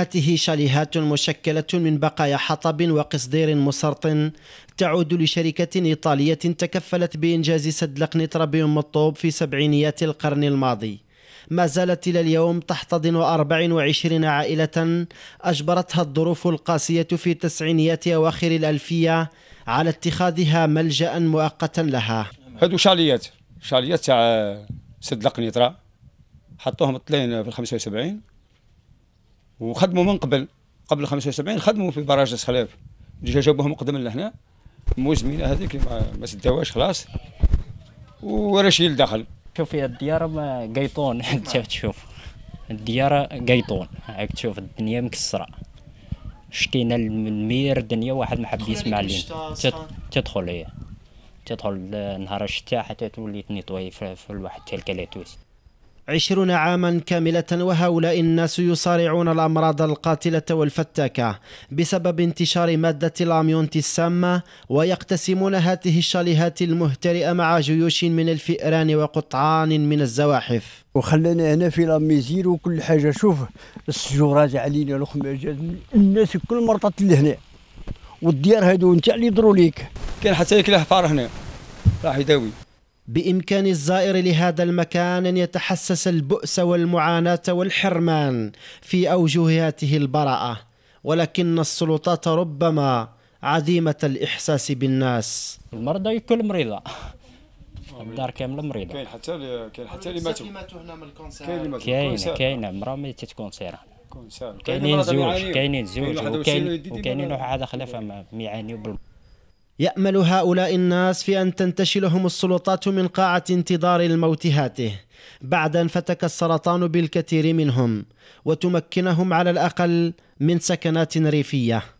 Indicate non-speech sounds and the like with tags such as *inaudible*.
ساحته شاليهات مشكلة من بقايا حطب وقصدير مسرط تعود لشركة إيطالية تكفلت بإنجاز سد لقن تربيوم الطوب في سبعينيات القرن الماضي ما زالت إلى اليوم تحتضن 24 عائلة أجبرتها الظروف القاسية في تسعينيات أواخر الألفية على اتخاذها ملجأ مؤقتا لها هادو شاليات شاليات تاع سد لقنيطرة حطوهم طلين في 75 وخدموا من قبل قبل 75 خدموا في براج السخلاف جا جابوهم قدم لهنا المزمنه هذيك ما سداوهاش خلاص ورشيل دخل شوف يا الديار ما قيطون *laughs* تشوف الديار قيطون هاك تشوف الدنيا مكسره شتينا المير دنيا واحد ما حب يسمع لينا تدخل هي تدخل نهار الشتاء حتى تولي تنيطوي في الواحد تاع الكلاتوس عشرون عاما كاملة وهؤلاء الناس يصارعون الأمراض القاتلة والفتاكة بسبب انتشار مادة الأميونت السامة ويقتسمون هذه الشاليهات المهترئة مع جيوش من الفئران وقطعان من الزواحف وخلانا هنا في لاميزير وكل حاجة شوف السجورات علينا الخماجات الناس كل مرة لهنا والديار هادو نتاع اللي يضروا ليك كان حتى لك فار هنا راح يداوي بإمكان الزائر لهذا المكان أن يتحسس البؤس والمعاناة والحرمان في أوجهاته البراءة ولكن السلطات ربما عديمة الإحساس بالناس المرضى كل مريضة الدار كامله مريضه كاين حتى كاين حتى اللي ماتوا كاين كاين كاينه مرا ميتة كونسير كاينين زوج كاينين زوج وكاينين واحد داخله فما يعانيو بال يامل هؤلاء الناس في ان تنتشلهم السلطات من قاعه انتظار الموت هاته بعد ان فتك السرطان بالكثير منهم وتمكنهم على الاقل من سكنات ريفيه